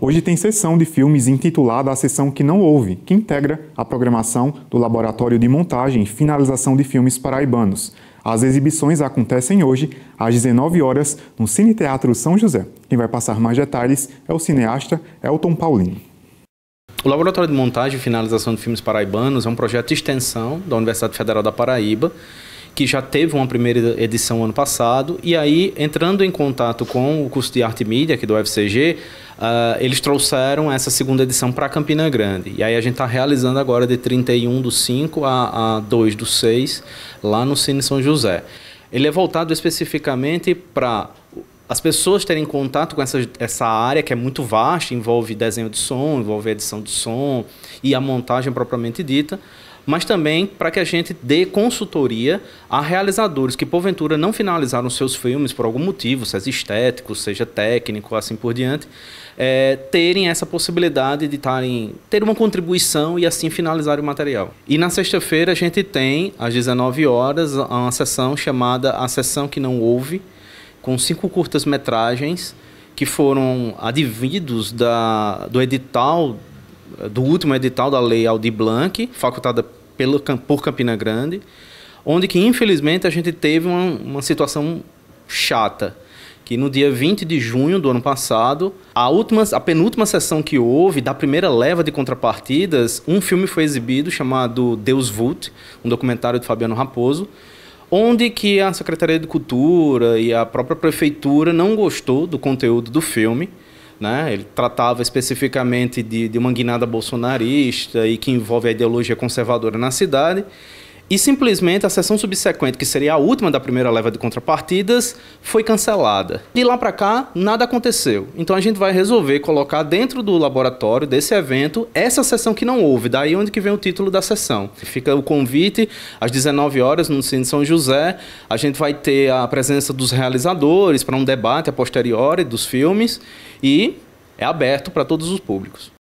Hoje tem sessão de filmes intitulada A Sessão Que Não Houve, que integra a programação do Laboratório de Montagem e Finalização de Filmes Paraibanos. As exibições acontecem hoje, às 19 horas, no Cine Teatro São José. Quem vai passar mais detalhes é o cineasta Elton Paulino. O Laboratório de Montagem e Finalização de Filmes Paraibanos é um projeto de extensão da Universidade Federal da Paraíba que já teve uma primeira edição ano passado, e aí, entrando em contato com o curso de arte e mídia aqui do UFCG, uh, ah, eles trouxeram essa segunda edição para Campina Grande. E aí a gente está realizando agora de 31 do 5 a, a 2 do 6, lá no Cine São José. Ele é voltado especificamente para as pessoas terem contato com essa, essa área que é muito vasta, envolve desenho de som, envolve edição de som e a montagem propriamente dita, mas também para que a gente dê consultoria a realizadores que porventura não finalizaram seus filmes por algum motivo, seja estético, seja técnico, assim por diante, é, terem essa possibilidade de estarem ter uma contribuição e assim finalizar o material. E na sexta-feira a gente tem, às 19 horas, uma sessão chamada A Sessão Que Não Houve, com cinco curtas-metragens que foram advindos da, do edital, do último edital da Lei Aldir Blanc, facultada pelo, por Campina Grande, onde que infelizmente a gente teve uma, uma situação chata que no dia 20 de junho do ano passado, a, última, a penúltima sessão que houve da primeira leva de contrapartidas, um filme foi exibido chamado Deus Vult, um documentário de Fabiano Raposo, onde que a Secretaria de Cultura e a própria prefeitura não gostou do conteúdo do filme né? Ele tratava especificamente de, de uma guinada bolsonarista e que envolve a ideologia conservadora na cidade. E simplesmente a sessão subsequente, que seria a última da primeira leva de contrapartidas, foi cancelada. De lá para cá, nada aconteceu. Então a gente vai resolver colocar dentro do laboratório desse evento essa sessão que não houve, daí onde que vem o título da sessão. Fica o convite às 19 horas no Cine São José. A gente vai ter a presença dos realizadores para um debate a posteriori dos filmes e é aberto para todos os públicos.